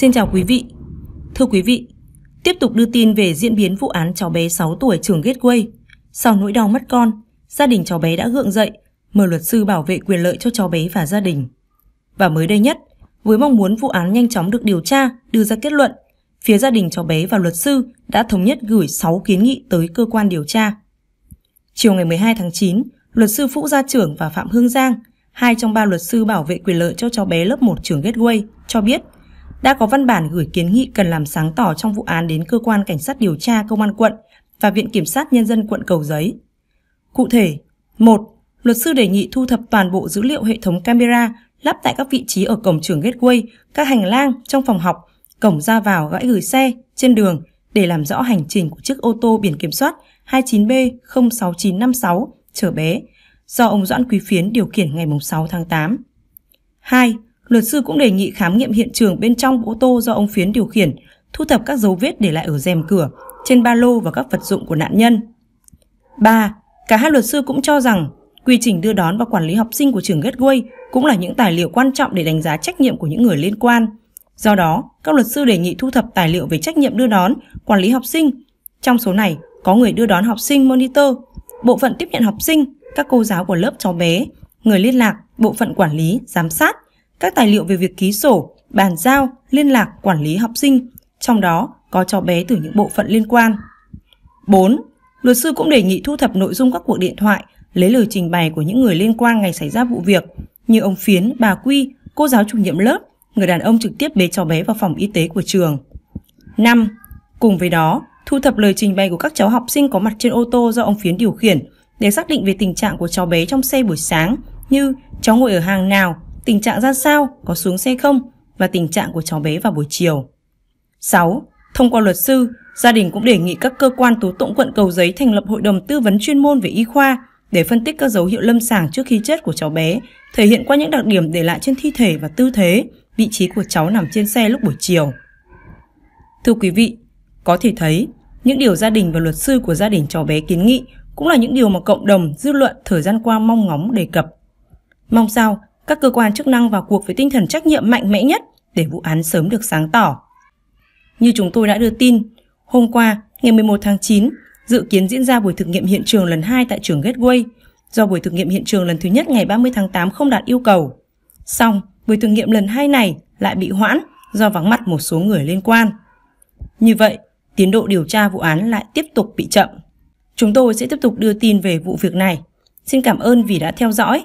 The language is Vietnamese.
Xin chào quý vị. Thưa quý vị, tiếp tục đưa tin về diễn biến vụ án cháu bé 6 tuổi trường Gateway. Sau nỗi đau mất con, gia đình cháu bé đã gượng dậy, mời luật sư bảo vệ quyền lợi cho cháu bé và gia đình. Và mới đây nhất, với mong muốn vụ án nhanh chóng được điều tra, đưa ra kết luận, phía gia đình cháu bé và luật sư đã thống nhất gửi 6 kiến nghị tới cơ quan điều tra. Chiều ngày 12 tháng 9, luật sư Phũ Gia Trưởng và Phạm Hương Giang, hai trong ba luật sư bảo vệ quyền lợi cho cháu bé lớp 1 trường Gateway, cho biết – đã có văn bản gửi kiến nghị cần làm sáng tỏ trong vụ án đến cơ quan cảnh sát điều tra công an quận và Viện Kiểm sát Nhân dân quận Cầu Giấy. Cụ thể, một Luật sư đề nghị thu thập toàn bộ dữ liệu hệ thống camera lắp tại các vị trí ở cổng trường Gateway, các hành lang, trong phòng học, cổng ra vào gãi gửi xe, trên đường để làm rõ hành trình của chiếc ô tô biển kiểm soát 29B06956 chở bé do ông Doãn Quý Phiến điều khiển ngày 6 tháng 8. 2. Luật sư cũng đề nghị khám nghiệm hiện trường bên trong ô tô do ông Phiến điều khiển, thu thập các dấu vết để lại ở rèm cửa, trên ba lô và các vật dụng của nạn nhân. 3. Cả hai luật sư cũng cho rằng quy trình đưa đón và quản lý học sinh của trường Gateway cũng là những tài liệu quan trọng để đánh giá trách nhiệm của những người liên quan. Do đó, các luật sư đề nghị thu thập tài liệu về trách nhiệm đưa đón, quản lý học sinh. Trong số này, có người đưa đón học sinh monitor, bộ phận tiếp nhận học sinh, các cô giáo của lớp cháu bé, người liên lạc, bộ phận quản lý, giám sát, các tài liệu về việc ký sổ, bàn giao, liên lạc, quản lý học sinh, trong đó có cháu bé từ những bộ phận liên quan. 4. Luật sư cũng đề nghị thu thập nội dung các cuộc điện thoại, lấy lời trình bày của những người liên quan ngày xảy ra vụ việc, như ông Phiến, bà Quy, cô giáo chủ nhiệm lớp, người đàn ông trực tiếp bế cháu bé vào phòng y tế của trường. 5. Cùng với đó, thu thập lời trình bày của các cháu học sinh có mặt trên ô tô do ông Phiến điều khiển để xác định về tình trạng của cháu bé trong xe buổi sáng như cháu ngồi ở hàng nào, tình trạng ra sao, có xuống xe không và tình trạng của cháu bé vào buổi chiều. 6. Thông qua luật sư, gia đình cũng đề nghị các cơ quan tố tụng quận Cầu Giấy thành lập hội đồng tư vấn chuyên môn về y khoa để phân tích các dấu hiệu lâm sàng trước khi chết của cháu bé, thể hiện qua những đặc điểm để lại trên thi thể và tư thế, vị trí của cháu nằm trên xe lúc buổi chiều. Thưa quý vị, có thể thấy, những điều gia đình và luật sư của gia đình cháu bé kiến nghị cũng là những điều mà cộng đồng, dư luận thời gian qua mong ngóng đề cập. Mong sao các cơ quan chức năng vào cuộc với tinh thần trách nhiệm mạnh mẽ nhất để vụ án sớm được sáng tỏ. Như chúng tôi đã đưa tin, hôm qua, ngày 11 tháng 9, dự kiến diễn ra buổi thực nghiệm hiện trường lần 2 tại trường Gateway, do buổi thực nghiệm hiện trường lần thứ nhất ngày 30 tháng 8 không đạt yêu cầu. Xong, buổi thực nghiệm lần 2 này lại bị hoãn do vắng mặt một số người liên quan. Như vậy, tiến độ điều tra vụ án lại tiếp tục bị chậm. Chúng tôi sẽ tiếp tục đưa tin về vụ việc này. Xin cảm ơn vì đã theo dõi